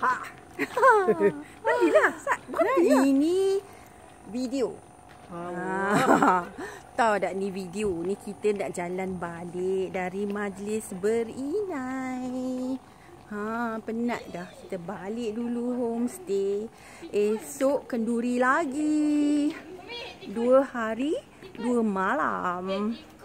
Ha. Berhentilah, Sat. Berhentilah. Lah. Ini video. Ha. Tahu tak ni video. Ni kita nak jalan balik dari majlis berinai. Ha, penat dah. Kita balik dulu homestay. Esok kenduri lagi. Dua hari, dua malam.